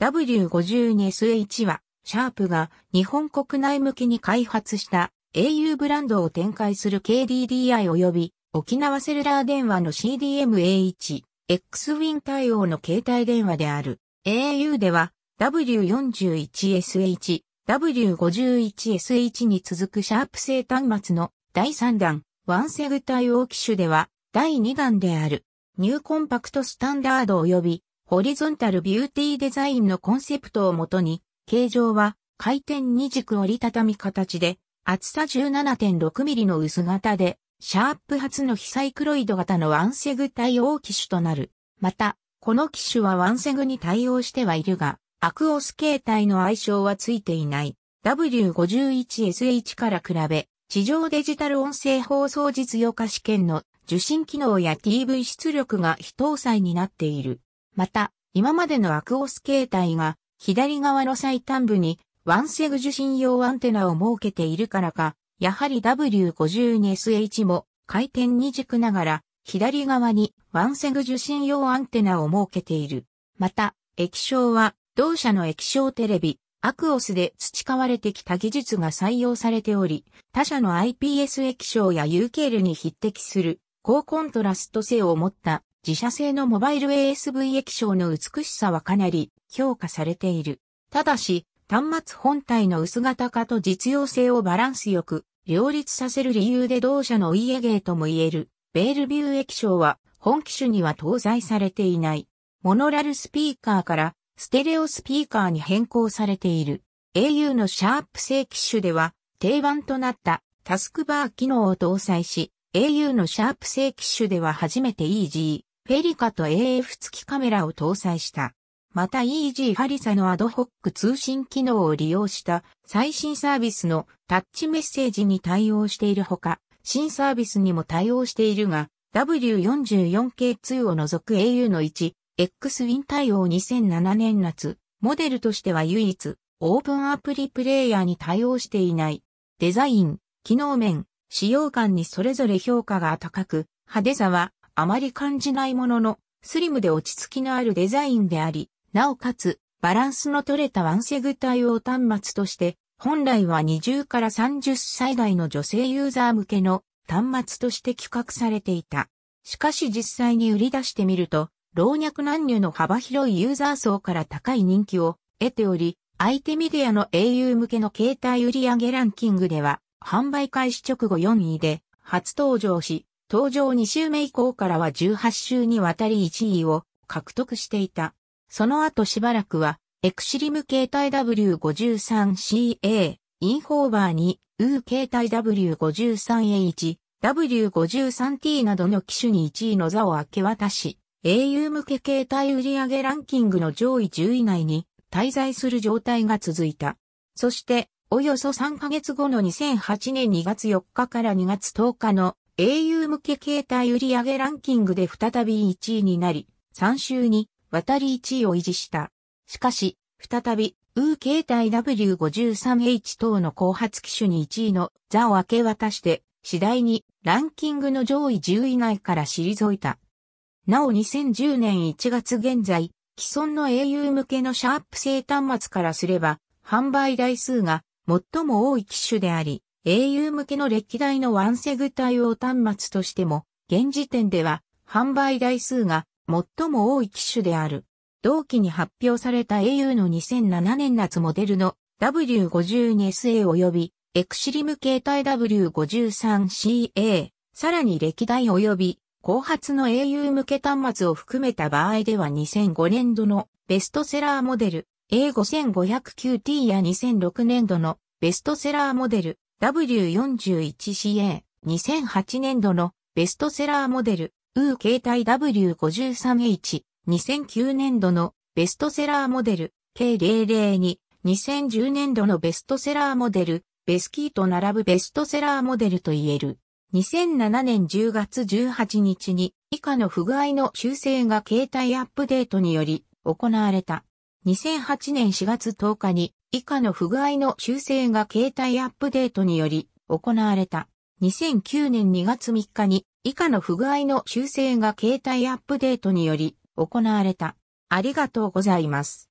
W52SH は、シャープが日本国内向けに開発した au ブランドを展開する KDDI 及び沖縄セルラー電話の CDMA1、X ウィン対応の携帯電話である。au では W41SH、W51SH に続くシャープ製端末の第3弾、ワンセグ対応機種では第2弾である。ニューコンパクトスタンダード及びホリゾンタルビューティーデザインのコンセプトをもとに、形状は回転二軸折りたたみ形で、厚さ1 7 6ミリの薄型で、シャープ発の非サイクロイド型のワンセグ対応機種となる。また、この機種はワンセグに対応してはいるが、アクオス形態の相性はついていない W51SH から比べ、地上デジタル音声放送実用化試験の受信機能や TV 出力が非搭載になっている。また、今までのアクオス形態が左側の最端部にワンセグ受信用アンテナを設けているからか、やはり W52SH も回転二軸ながら左側にワンセグ受信用アンテナを設けている。また、液晶は同社の液晶テレビ、アクオスで培われてきた技術が採用されており、他社の IPS 液晶や UKL に匹敵する高コントラスト性を持った自社製のモバイル ASV 液晶の美しさはかなり評価されている。ただし、端末本体の薄型化と実用性をバランスよく両立させる理由で同社のお家芸とも言える、ベールビュー液晶は本機種には搭載されていない。モノラルスピーカーからステレオスピーカーに変更されている。au のシャープ製機種では定番となったタスクバー機能を搭載し、au のシャープ製機種では初めて EG、フェリカと AF 付きカメラを搭載した。また EG ハリサのアドホック通信機能を利用した最新サービスのタッチメッセージに対応しているほか、新サービスにも対応しているが、W44K2 を除く au の1、X ウィン対応2007年夏、モデルとしては唯一、オープンアプリプレイヤーに対応していない。デザイン、機能面、使用感にそれぞれ評価が高く、派手さはあまり感じないものの、スリムで落ち着きのあるデザインであり、なおかつ、バランスの取れたワンセグ対応端末として、本来は20から30歳代の女性ユーザー向けの端末として企画されていた。しかし実際に売り出してみると、老若男女の幅広いユーザー層から高い人気を得ており、相手メディアの英雄向けの携帯売上ランキングでは、販売開始直後4位で初登場し、登場2週目以降からは18週にわたり1位を獲得していた。その後しばらくは、エクシリム携帯 W53CA、インフォーバーに、ー携帯 W53H、W53T などの機種に1位の座を明け渡し、au 向け携帯売上ランキングの上位10位内に滞在する状態が続いた。そして、およそ3ヶ月後の2008年2月4日から2月10日の au 向け携帯売上ランキングで再び1位になり、3週に渡り1位を維持した。しかし、再び、ウー携帯 W53H 等の後発機種に1位の座を明け渡して、次第にランキングの上位10位内から退いた。なお2010年1月現在、既存の au 向けのシャープ製端末からすれば、販売台数が最も多い機種であり、英雄向けの歴代のワンセグ対応端末としても、現時点では販売台数が最も多い機種である。同期に発表された au の2007年夏モデルの W52SA 及びエクシリム携帯 W53CA、さらに歴代及び後発の au 向け端末を含めた場合では2005年度のベストセラーモデル A5509T や2006年度のベストセラーモデル W41CA、2008年度のベストセラーモデル、ウー携帯 W53H、2009年度のベストセラーモデル、K002、2010年度のベストセラーモデル、ベスキーと並ぶベストセラーモデルと言える。2007年10月18日に以下の不具合の修正が携帯アップデートにより行われた。2008年4月10日に以下の不具合の修正が携帯アップデートにより行われた。2009年2月3日に以下の不具合の修正が携帯アップデートにより行われた。ありがとうございます。